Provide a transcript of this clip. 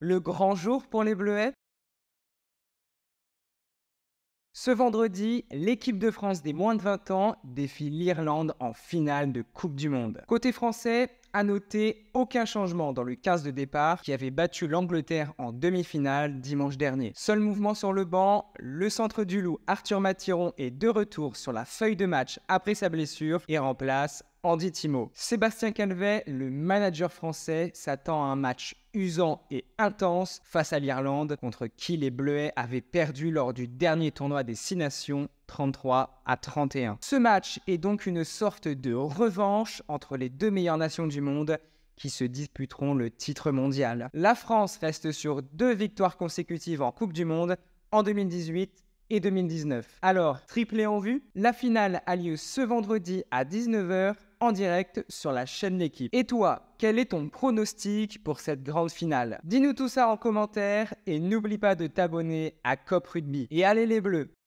le grand jour pour les Bleuets Ce vendredi, l'équipe de France des moins de 20 ans défie l'Irlande en finale de Coupe du Monde. Côté français, à noter aucun changement dans le 15 de départ qui avait battu l'Angleterre en demi-finale dimanche dernier. Seul mouvement sur le banc, le centre du loup Arthur Matiron est de retour sur la feuille de match après sa blessure et remplace Andy Timo. Sébastien Calvet, le manager français, s'attend à un match usant et intense face à l'Irlande, contre qui les Bleuets avaient perdu lors du dernier tournoi des Six Nations 33 à 31. Ce match est donc une sorte de revanche entre les deux meilleures nations du monde qui se disputeront le titre mondial. La France reste sur deux victoires consécutives en Coupe du Monde en 2018 et 2019. Alors, triplé en vue, la finale a lieu ce vendredi à 19h en direct sur la chaîne L'équipe. Et toi, quel est ton pronostic pour cette grande finale Dis-nous tout ça en commentaire et n'oublie pas de t'abonner à Cop Rugby. Et allez les bleus